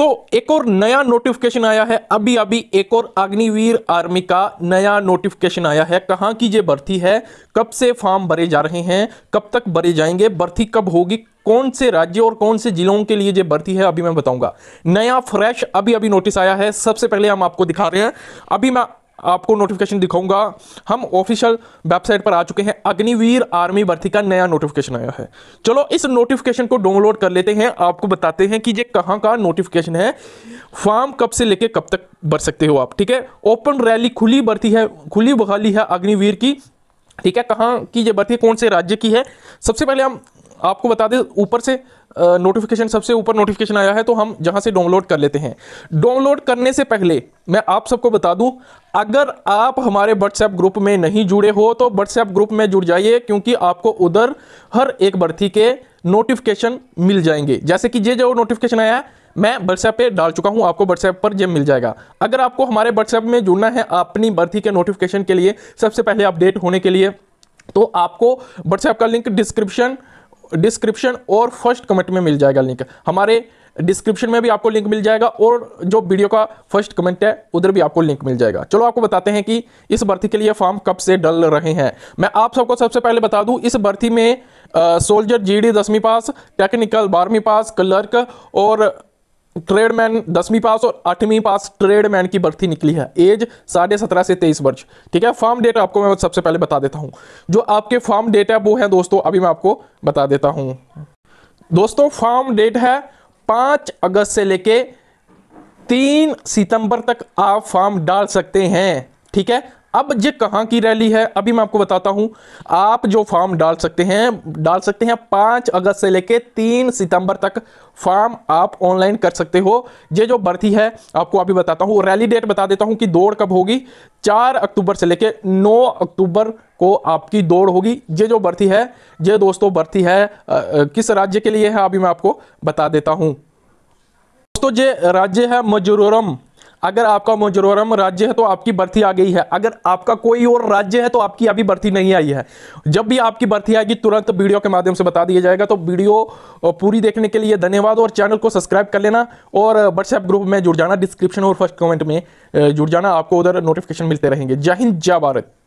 तो एक और नया नोटिफिकेशन आया है अभी अभी एक और अग्निवीर आर्मी का नया नोटिफिकेशन आया है कहाँ की ये भर्ती है कब से फॉर्म भरे जा रहे हैं कब तक भरे जाएंगे भर्ती कब होगी कौन से राज्य और कौन से जिलों के लिए ये भर्ती है अभी मैं बताऊंगा नया फ्रेश अभी अभी नोटिस आया है सबसे पहले हम आपको दिखा रहे हैं अभी मैं आपको नोटिफिकेशन दिखाऊंगा हम ऑफिशियल वेबसाइट पर आ चुके हैं अग्निवीर आर्मी भर्ती का नया नोटिफिकेशन आया है चलो इस नोटिफिकेशन को डाउनलोड कर लेते हैं आपको बताते हैं कि ये कहां का नोटिफिकेशन है फॉर्म कब से लेके कब तक भर सकते हो आप ठीक है ओपन रैली खुली भर्ती है खुली बहाली है अग्निवीर की ठीक है कहाँ की ये भर्ती कौन से राज्य की है सबसे पहले हम आपको बता दें ऊपर से नोटिफिकेशन सबसे ऊपर नोटिफिकेशन आया है तो हम जहाँ से डाउनलोड कर लेते हैं डाउनलोड करने से पहले मैं आप सबको बता दूं अगर आप हमारे व्हाट्सएप ग्रुप में नहीं जुड़े हो तो व्हाट्सएप ग्रुप में जुड़ जाइए क्योंकि आपको उधर हर एक भर्ती के नोटिफिकेशन मिल जाएंगे जैसे कि ये जो नोटिफिकेशन आया मैं व्हाट्सएप पे डाल चुका हूं आपको व्हाट्सएप पर जब मिल जाएगा अगर आपको हमारे व्हाट्सएप में जुड़ना है अपनी भर्ती के नोटिफिकेशन के लिए सबसे पहले अपडेट होने के लिए तो आपको व्हाट्सएप का लिंक डिस्क्रिप्शन डिस्क्रिप्शन और फर्स्ट कमेंट में मिल जाएगा लिंक हमारे डिस्क्रिप्शन में भी आपको लिंक मिल जाएगा और जो वीडियो का फर्स्ट कमेंट है उधर भी आपको लिंक मिल जाएगा चलो आपको बताते हैं कि इस भर्ती के लिए फॉर्म कब से डल रहे हैं मैं आप सबको सबसे पहले बता दूं इस भर्ती में सोल्जर जीडी दसवीं पास टेक्निकल बारहवीं पास क्लर्क और ट्रेडमैन दसवीं पास और आठवीं पास ट्रेडमैन की भर्ती निकली है एज साढ़े सत्रह से तेईस वर्ष ठीक है फॉर्म डेट आपको मैं सबसे पहले बता देता हूँ जो आपके फॉर्म डेट है वो है दोस्तों अभी मैं आपको बता देता हूँ दोस्तों फॉर्म डेट है पाँच अगस्त से लेके तीन सितंबर तक आप फॉर्म डाल सकते हैं ठीक है अब ये कहाँ की रैली है अभी मैं आपको बताता हूँ आप जो फॉर्म डाल सकते हैं डाल सकते हैं पाँच अगस्त से लेके तीन सितंबर तक फॉर्म आप ऑनलाइन कर सकते हो ये जो भर्ती है आपको अभी बताता हूँ रैली डेट बता देता हूँ कि दौड़ कब होगी चार अक्टूबर से लेके नौ अक्टूबर को आपकी दौड़ होगी ये जो भर्ती है ये दोस्तों भर्ती है किस राज्य के लिए है अभी मैं आपको बता देता हूँ दोस्तों ये राज्य है मजरोरम अगर आपका मजरोरम राज्य है तो आपकी भर्ती आ गई है अगर आपका कोई और राज्य है तो आपकी अभी भर्ती नहीं आई है जब भी आपकी भर्ती आएगी तुरंत वीडियो के माध्यम से बता दिया जाएगा तो वीडियो पूरी देखने के लिए धन्यवाद और चैनल को सब्सक्राइब कर लेना और व्हाट्सएप ग्रुप में जुड़ जाना डिस्क्रिप्शन और फर्स्ट कमेंट में जुड़ जाना आपको उधर नोटिफिकेशन मिलते रहेंगे जय हिंद जय भारत